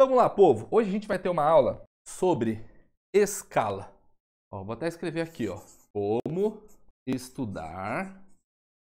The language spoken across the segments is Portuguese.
Vamos lá, povo. Hoje a gente vai ter uma aula sobre escala. Ó, vou até escrever aqui, ó. Como estudar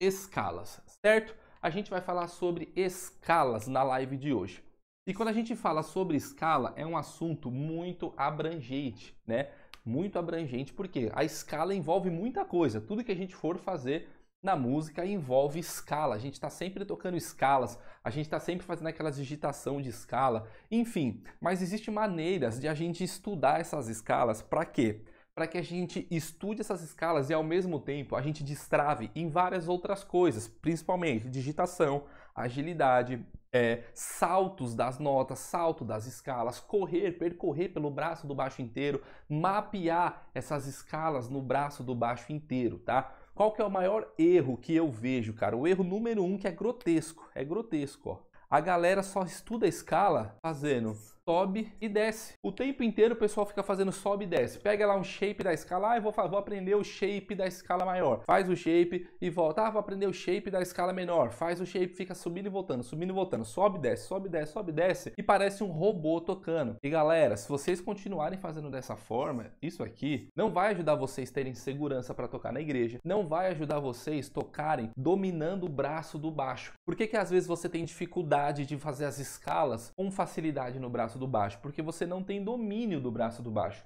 escalas, certo? A gente vai falar sobre escalas na live de hoje. E quando a gente fala sobre escala, é um assunto muito abrangente, né? Muito abrangente, porque a escala envolve muita coisa. Tudo que a gente for fazer na música envolve escala. A gente está sempre tocando escalas, a gente está sempre fazendo aquelas digitação de escala, enfim. Mas existem maneiras de a gente estudar essas escalas para quê? Para que a gente estude essas escalas e ao mesmo tempo a gente destrave em várias outras coisas, principalmente digitação, agilidade, é, saltos das notas, salto das escalas, correr, percorrer pelo braço do baixo inteiro, mapear essas escalas no braço do baixo inteiro, tá? Qual que é o maior erro que eu vejo, cara? O erro número um que é grotesco. É grotesco, ó. A galera só estuda a escala fazendo sobe e desce. O tempo inteiro o pessoal fica fazendo sobe e desce. Pega lá um shape da escala, ah, eu vou, vou aprender o shape da escala maior. Faz o shape e volta, ah, vou aprender o shape da escala menor. Faz o shape, fica subindo e voltando, subindo e voltando. Sobe e desce, sobe e desce, sobe e desce. E parece um robô tocando. E galera, se vocês continuarem fazendo dessa forma, isso aqui não vai ajudar vocês terem segurança para tocar na igreja. Não vai ajudar vocês tocarem dominando o braço do baixo. Por que que às vezes você tem dificuldade de fazer as escalas com facilidade no braço braço do baixo, porque você não tem domínio do braço do baixo.